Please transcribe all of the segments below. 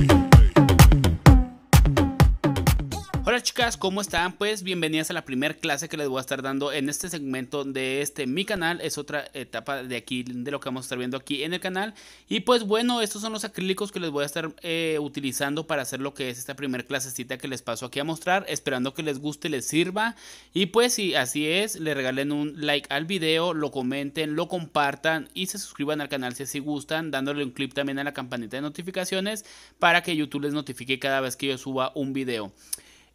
way. chicas, ¿cómo están? Pues bienvenidas a la primera clase que les voy a estar dando en este segmento de este mi canal. Es otra etapa de aquí, de lo que vamos a estar viendo aquí en el canal. Y pues bueno, estos son los acrílicos que les voy a estar eh, utilizando para hacer lo que es esta primera clasecita que les paso aquí a mostrar. Esperando que les guste, les sirva. Y pues si así es, le regalen un like al video, lo comenten, lo compartan y se suscriban al canal si así gustan, dándole un clip también a la campanita de notificaciones para que YouTube les notifique cada vez que yo suba un video.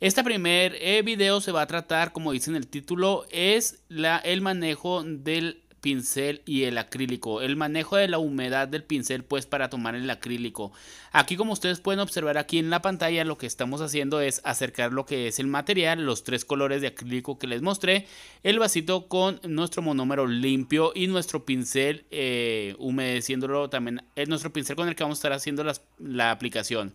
Este primer eh, video se va a tratar, como dice en el título, es el manejo del pincel y el acrílico, el manejo de la humedad del pincel pues para tomar el acrílico. Aquí como ustedes pueden observar aquí en la pantalla lo que estamos haciendo es acercar lo que es el material, los tres colores de acrílico que les mostré, el vasito con nuestro monómero limpio y nuestro pincel eh, humedeciéndolo también, es eh, nuestro pincel con el que vamos a estar haciendo la aplicación.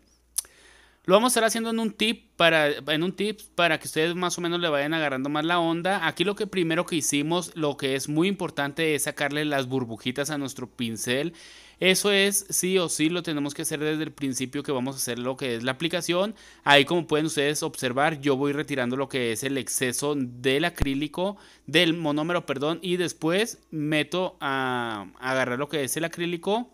Lo vamos a estar haciendo en un tip para en un tip para que ustedes más o menos le vayan agarrando más la onda. Aquí lo que primero que hicimos, lo que es muy importante es sacarle las burbujitas a nuestro pincel. Eso es sí o sí lo tenemos que hacer desde el principio que vamos a hacer lo que es la aplicación. Ahí como pueden ustedes observar, yo voy retirando lo que es el exceso del acrílico, del monómero, perdón, y después meto a agarrar lo que es el acrílico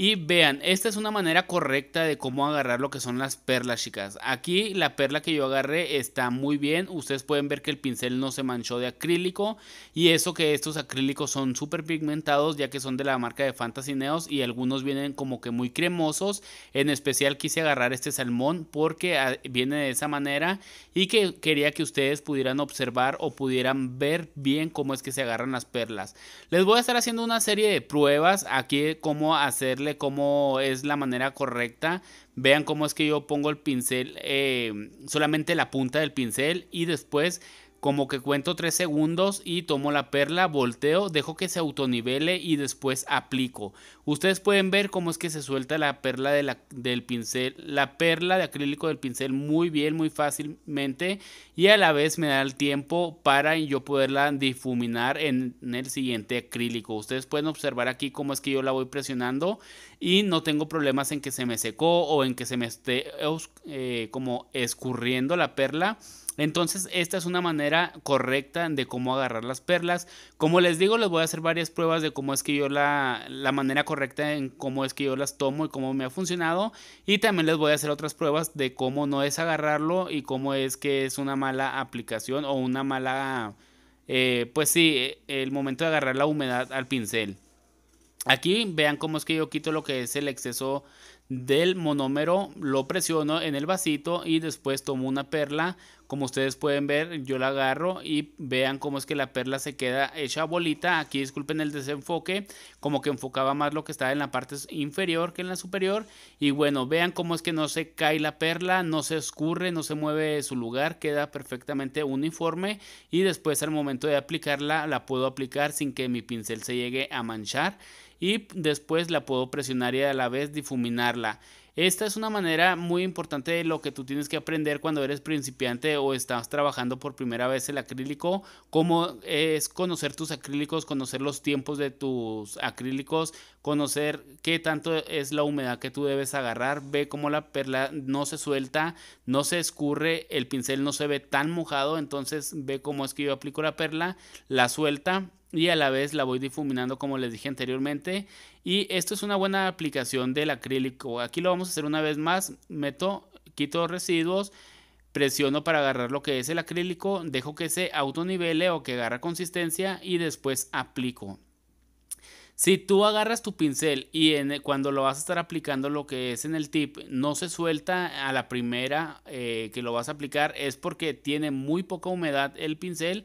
y vean, esta es una manera correcta de cómo agarrar lo que son las perlas, chicas. Aquí la perla que yo agarré está muy bien. Ustedes pueden ver que el pincel no se manchó de acrílico. Y eso que estos acrílicos son súper pigmentados, ya que son de la marca de Fantasy Neos. Y algunos vienen como que muy cremosos. En especial quise agarrar este salmón porque ah, viene de esa manera. Y que quería que ustedes pudieran observar o pudieran ver bien cómo es que se agarran las perlas. Les voy a estar haciendo una serie de pruebas aquí de cómo hacerle cómo es la manera correcta. Vean cómo es que yo pongo el pincel, eh, solamente la punta del pincel y después como que cuento 3 segundos y tomo la perla, volteo, dejo que se autonivele y después aplico. Ustedes pueden ver cómo es que se suelta la perla de la, del pincel, la perla de acrílico del pincel muy bien, muy fácilmente y a la vez me da el tiempo para yo poderla difuminar en, el siguiente acrílico. Ustedes pueden observar aquí cómo es que yo la voy presionando y no tengo problemas en que se me secó o en que se me esté eh, como escurriendo la perla entonces, esta es una manera correcta de cómo agarrar las perlas. Como les digo, les voy a hacer varias pruebas de cómo es que yo la, la manera correcta en cómo es que yo las tomo y cómo me ha funcionado. Y también les voy a hacer otras pruebas de cómo no es agarrarlo y cómo es que es una mala aplicación o una mala... Eh, pues sí, el momento de agarrar la humedad al pincel. Aquí vean cómo es que yo quito lo que es el exceso del monómero, lo presiono en el vasito y después tomo una perla. Como ustedes pueden ver, yo la agarro y vean cómo es que la perla se queda hecha bolita. Aquí disculpen el desenfoque, como que enfocaba más lo que estaba en la parte inferior que en la superior. Y bueno, vean cómo es que no se cae la perla, no se escurre, no se mueve de su lugar, queda perfectamente uniforme. Y después al momento de aplicarla, la puedo aplicar sin que mi pincel se llegue a manchar. Y después la puedo presionar y a la vez difuminar esta es una manera muy importante de lo que tú tienes que aprender cuando eres principiante o estás trabajando por primera vez el acrílico, cómo es conocer tus acrílicos, conocer los tiempos de tus acrílicos, conocer qué tanto es la humedad que tú debes agarrar, ve cómo la perla no se suelta, no se escurre, el pincel no se ve tan mojado, entonces ve cómo es que yo aplico la perla, la suelta y a la vez la voy difuminando como les dije anteriormente y esto es una buena aplicación del acrílico aquí lo vamos a hacer una vez más meto quito residuos presiono para agarrar lo que es el acrílico dejo que se autonivele o que agarra consistencia y después aplico si tú agarras tu pincel y cuando lo vas a estar aplicando lo que es en el tip no se suelta a la primera eh, que lo vas a aplicar es porque tiene muy poca humedad el pincel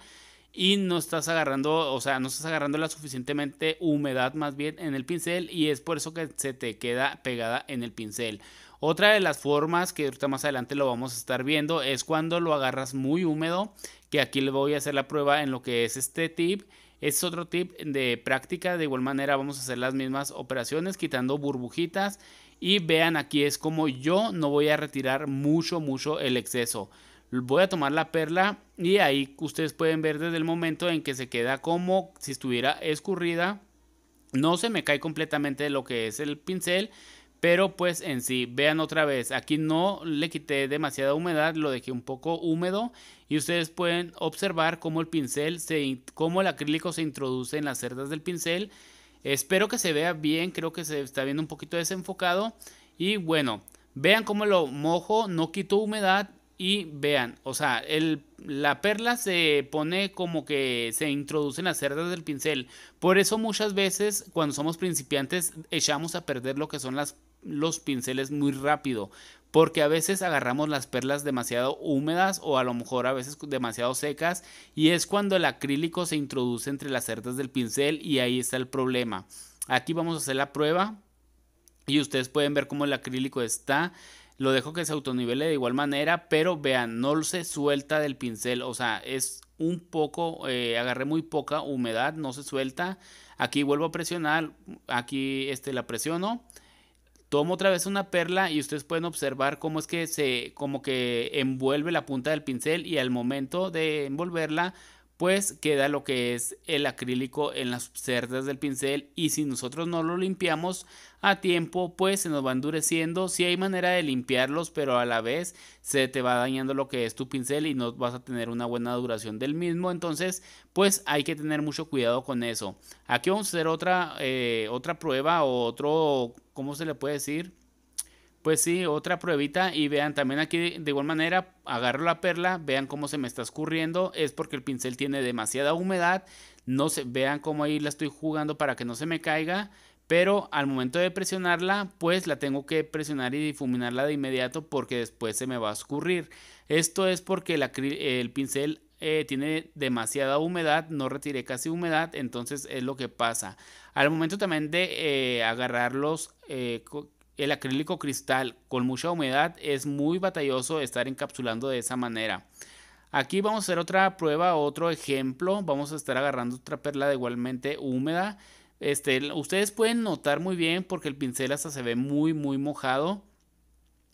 y no estás agarrando, o sea, no estás agarrando la suficientemente humedad más bien en el pincel y es por eso que se te queda pegada en el pincel. Otra de las formas que ahorita más adelante lo vamos a estar viendo es cuando lo agarras muy húmedo, que aquí le voy a hacer la prueba en lo que es este tip. Este es otro tip de práctica, de igual manera vamos a hacer las mismas operaciones quitando burbujitas y vean aquí es como yo no voy a retirar mucho mucho el exceso voy a tomar la perla y ahí ustedes pueden ver desde el momento en que se queda como si estuviera escurrida. No se me cae completamente lo que es el pincel, pero pues en sí, vean otra vez, aquí no le quité demasiada humedad, lo dejé un poco húmedo y ustedes pueden observar cómo el pincel, se, cómo el acrílico se introduce en las cerdas del pincel. Espero que se vea bien, creo que se está viendo un poquito desenfocado y bueno, vean cómo lo mojo, no quito humedad y vean, o sea, el, la perla se pone como que se introducen las cerdas del pincel. Por eso muchas veces cuando somos principiantes echamos a perder lo que son los pinceles muy rápido. Porque a veces agarramos las perlas demasiado húmedas o a lo mejor a veces demasiado secas. Y es cuando el acrílico se introduce entre las cerdas del pincel y ahí está el problema. Aquí vamos a hacer la prueba. Y ustedes pueden ver cómo el acrílico está lo dejo que se autonivele de igual manera, pero vean, no se suelta del pincel, o sea, es un poco, eh, agarré muy poca humedad, no se suelta. Aquí vuelvo a presionar, aquí este, la presiono. Tomo otra vez una perla y ustedes pueden observar cómo es que se, como que envuelve la punta del pincel y al momento de envolverla, pues queda lo que es el acrílico en las cerdas del pincel y si nosotros no lo limpiamos a tiempo pues se nos va endureciendo si hay manera de limpiarlos pero a la vez se te va dañando lo que es tu pincel y no vas a tener una buena duración del mismo entonces pues hay que tener mucho cuidado con eso aquí vamos a hacer otra eh, otra prueba o otro cómo se le puede decir pues sí, otra pruebita y vean también aquí de igual manera agarro la perla, vean cómo se me está escurriendo, es porque el pincel tiene demasiada humedad, no se vean cómo ahí la estoy jugando para que no se me caiga, pero al momento de presionarla, pues la tengo que presionar y difuminarla de inmediato porque después se me va a escurrir. Esto es porque el, pincel eh, tiene demasiada humedad, no retiré casi humedad, entonces es lo que pasa. Al momento también de eh, agarrarlos eh, el acrílico cristal con mucha humedad es muy batalloso estar encapsulando de esa manera. Aquí vamos a hacer otra prueba, otro ejemplo. Vamos a estar agarrando otra perla de igualmente húmeda. Este, ustedes pueden notar muy bien porque el pincel hasta se ve muy muy mojado.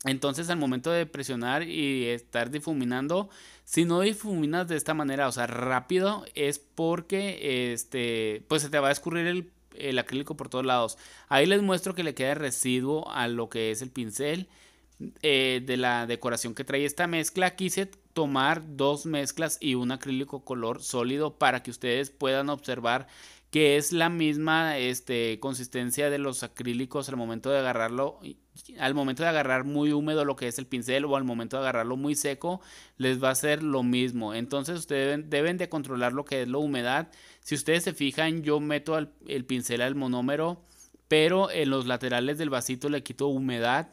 Entonces al momento de presionar y estar difuminando, si no difuminas de esta manera, o sea, rápido, es porque este, pues se te va a escurrir el el acrílico por todos lados. Ahí les muestro que le queda residuo a lo que es el pincel eh, de la decoración que trae esta mezcla. Quise tomar dos mezclas y un acrílico color sólido para que ustedes puedan observar que es la misma este, consistencia de los acrílicos al momento de agarrarlo al momento de agarrar muy húmedo lo que es el pincel o al momento de agarrarlo muy seco, les va a hacer lo mismo. Entonces ustedes deben, de controlar lo que es la humedad. Si ustedes se fijan, yo meto el, pincel al monómero, pero en los laterales del vasito le quito humedad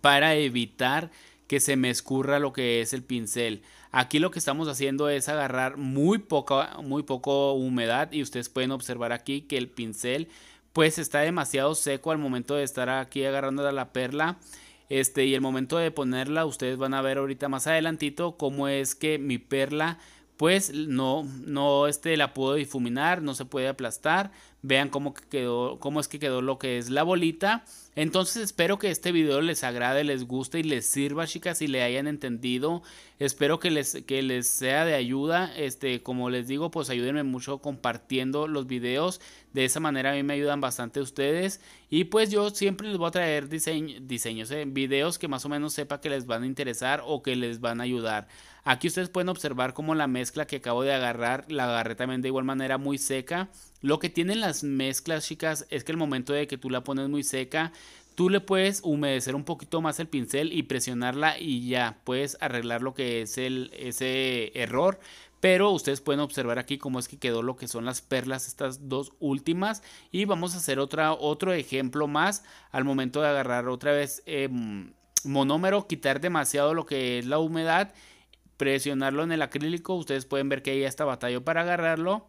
para evitar que se me escurra lo que es el pincel. Aquí lo que estamos haciendo es agarrar muy muy poco humedad y ustedes pueden observar aquí que el pincel pues está demasiado seco al momento de estar aquí agarrando la perla. Este, y el momento de ponerla, ustedes van a ver ahorita más adelantito cómo es que mi perla pues no, no este, la puedo difuminar, no se puede aplastar. Vean cómo, quedó, cómo es que quedó lo que es la bolita. Entonces espero que este video les agrade, les guste y les sirva, chicas, y le hayan entendido. Espero que les, les sea de ayuda. Este, como les digo, pues ayúdenme mucho compartiendo los videos. De esa manera a mí me ayudan bastante ustedes. Y pues yo siempre les voy a traer diseños, eh, videos que más o menos sepa que les van a interesar o que les van a ayudar. Aquí ustedes pueden observar cómo la mezcla que acabo de agarrar, la agarré también de igual manera muy seca. Lo que tienen las mezclas, chicas, es que el momento de que tú la pones muy seca, tú le puedes humedecer un poquito más el pincel y presionarla y ya puedes arreglar lo que es el, ese error. Pero ustedes pueden observar aquí cómo es que quedó lo que son las perlas, estas dos últimas. Y vamos a hacer otra, otro ejemplo más al momento de agarrar otra vez em, monómero, quitar demasiado lo que es la humedad presionarlo en el acrílico. Ustedes pueden ver que ahí está batalla para agarrarlo.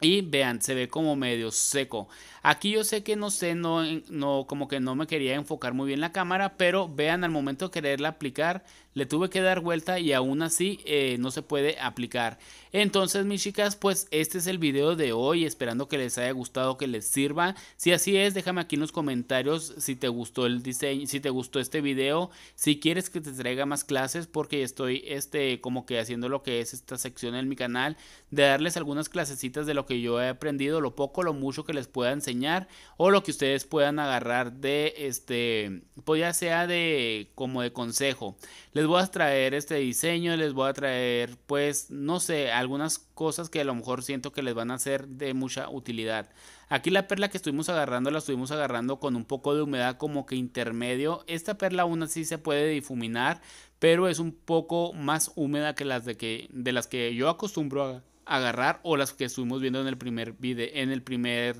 Y vean, se ve como medio seco. Aquí yo sé que no sé, no, no, como que no me quería enfocar muy bien la cámara, pero vean al momento de quererla aplicar, le tuve que dar vuelta y aún así eh, no se puede aplicar. Entonces mis chicas, pues este es el video de hoy, esperando que les haya gustado, que les sirva. Si así es, déjame aquí en los comentarios si te gustó el diseño, si te gustó este video, si quieres que te traiga más clases, porque estoy este, como que haciendo lo que es esta sección en mi canal, de darles algunas clasecitas de lo que yo he aprendido, lo poco, lo mucho que les pueda enseñar o lo que ustedes puedan agarrar de este, pues ya sea de como de consejo les voy a traer este diseño, les voy a traer pues no sé, algunas cosas que a lo mejor siento que les van a ser de mucha utilidad. Aquí la perla que estuvimos agarrando la estuvimos agarrando con un poco de humedad como que intermedio. Esta perla aún así se puede difuminar, pero es un poco más húmeda que las de, que, de las que yo acostumbro a agarrar o las que estuvimos viendo en el primer video, en el primer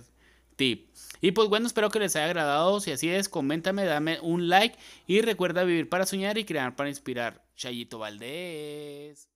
tip. Y pues bueno, espero que les haya agradado. Si así es, coméntame, dame un like y recuerda vivir para soñar y crear para inspirar. Chayito Valdés.